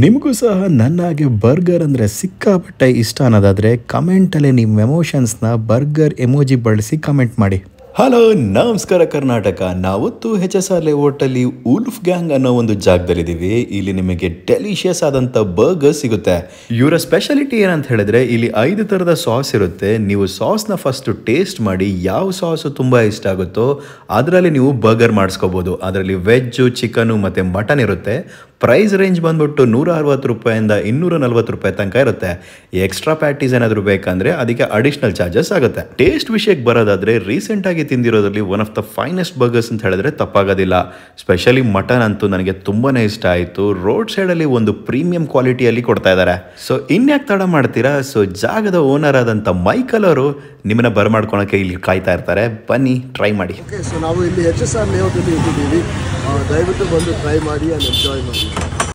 ನಿಮಗೂ ಸಹ ನನ್ನಾಗೆ ಬರ್ಗರ್ ಅಂದರೆ ಸಿಕ್ಕಾಪಟ್ಟೆ ಇಷ್ಟ ಅನ್ನೋದಾದರೆ ಕಮೆಂಟಲ್ಲಿ ನಿಮ್ಮ ಎಮೋಷನ್ಸ್ನ ಬರ್ಗರ್ ಎಮೋಜಿ ಬಳಸಿ ಕಮೆಂಟ್ ಮಾಡಿ ಹಲೋ ನಮಸ್ಕಾರ ಕರ್ನಾಟಕ ನಾವತ್ತು ಹೆಚ್ ಎಸ್ ಆರ್ ಲೇಔಟಲ್ಲಿ ಉಲ್ಫ್ ಗ್ಯಾಂಗ್ ಅನ್ನೋ ಒಂದು ಜಾಗದಲ್ಲಿ ಜಾಗದಲ್ಲಿದ್ದೀವಿ ಇಲ್ಲಿ ನಿಮಗೆ ಡೆಲಿಷಿಯಸ್ ಆದಂಥ ಬರ್ಗರ್ ಸಿಗುತ್ತೆ ಇವರ ಸ್ಪೆಷಾಲಿಟಿ ಏನಂತ ಹೇಳಿದ್ರೆ ಇಲ್ಲಿ ಐದು ಥರದ ಸಾಸ್ ಇರುತ್ತೆ ನೀವು ಸಾಸ್ನ ಫಸ್ಟ್ ಟೇಸ್ಟ್ ಮಾಡಿ ಯಾವ ಸಾಸು ತುಂಬ ಇಷ್ಟ ಆಗುತ್ತೋ ಅದರಲ್ಲಿ ನೀವು ಬರ್ಗರ್ ಮಾಡಿಸ್ಕೋಬೋದು ಅದರಲ್ಲಿ ವೆಜ್ಜು ಚಿಕನು ಮತ್ತು ಮಟನ್ ಇರುತ್ತೆ ಪ್ರೈಸ್ ರೇಂಜ್ ಬಂದ್ಬಿಟ್ಟು ನೂರ ಅರವತ್ತು ರೂಪಾಯಿಂದ ಇನ್ನೂರ ನಲ್ವತ್ತು ರೂಪಾಯಿ ತನಕ ಇರುತ್ತೆ ಎಕ್ಸ್ಟ್ರಾ ಪ್ಯಾಟೀಸ್ ಏನಾದರೂ ಬೇಕಂದ್ರೆ ಅದಕ್ಕೆ ಅಡಿಷನಲ್ ಚಾರ್ಜಸ್ ಆಗುತ್ತೆ ಟೇಸ್ಟ್ ವಿಷಯಕ್ಕೆ ಬರೋದಾದ್ರೆ ರೀಸೆಂಟಾಗಿ ರುಚಿಯಾಗಿ ತಿಂದಿರೋದ್ರಲ್ಲಿ one of the finest burgers ಅಂತ ಹೇಳಿದ್ರೆ ತಪ್ಪಾಗೋದಿಲ್ಲ ಸ್ಪೆಷಲಿ ಮಟನ್ ಅಂತೂ ನನಗೆ ತುಂಬಾ ಇಷ್ಟ ಆಯಿತು ರೋಡ್ ಸೈಡಲ್ಲಿ ಒಂದು ಪ್ರೀಮಿಯಂ ಕ್ವಾಲಿಟಿಯಲ್ಲಿ ಕೊಡ್ತಾ ಇದ್ದಾರೆ ಸೊ ಇನ್ಯಾಕೆ ತಡ ಮಾಡ್ತೀರಾ ಸೊ ಜಾಗದ ಓನರ್ ಆದಂಥ ಮೈಕಲ್ ಅವರು ನಿಮ್ಮನ್ನ ಬರಮಾಡ್ಕೊಳಕ್ಕೆ ಇಲ್ಲಿ ಕಾಯ್ತಾ ಇರ್ತಾರೆ ಬನ್ನಿ ಟ್ರೈ ಮಾಡಿ ಸೊ ನಾವು ಇಲ್ಲಿ ಎಚ್ ಎಸ್ ಆರ್ ಲೇಔಟಲ್ಲಿ ದಯವಿಟ್ಟು ಬಂದು ಟ್ರೈ ಮಾಡಿ ಎಂಜಾಯ್ ಮಾಡಿ